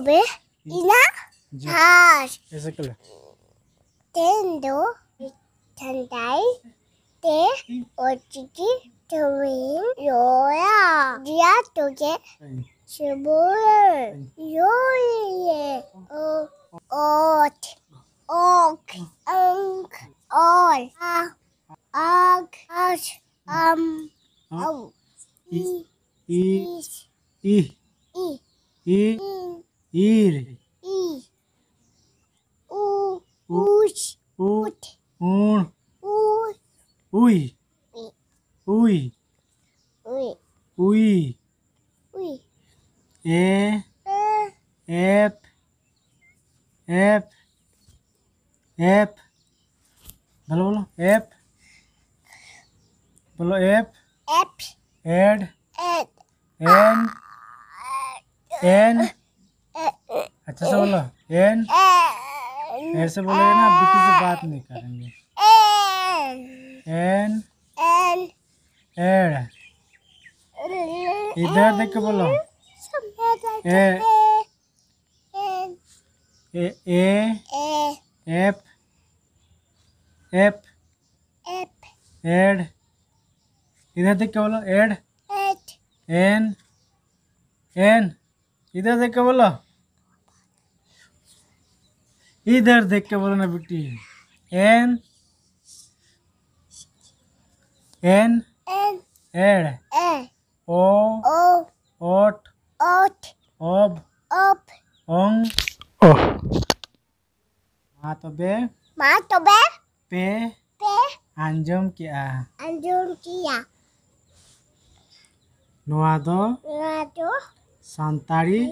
হবে ইনা ঘাস তেন্দো ঠান্ডাই তে ওচিকি তুমি রোয়া দিয়া তোকে সবুরে রোয়ে ও ওট ওক অঙ্ক অল আগ আস আম ও ই ই ই ই ই Ir. Ir. U. Uç. Ut. Un. Uy. Uy. Uy. E. E. Ep. Ep. Ep. বলো বলো এপ বলো এপ এপ এড এড এন এন अच्छा से बोलो एन ऐसे बोलेगा ना किसी से बात नहीं करेंगे एन एड इधर देख के बोलो A A A F F एड इधर देख के बोलो एड एन एन इधर देख के बोलो इधर देख के बोलो ना बेटी एन एन एड ओ ओट ओट ob ob ong oh ma to be ma to be pe pe anjom kiya anjom kiya noa do noa do santari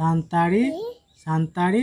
santari santari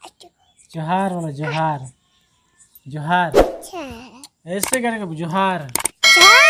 जोहार बोलो जोहार जोहार अच्छा। ऐसे करके जोहार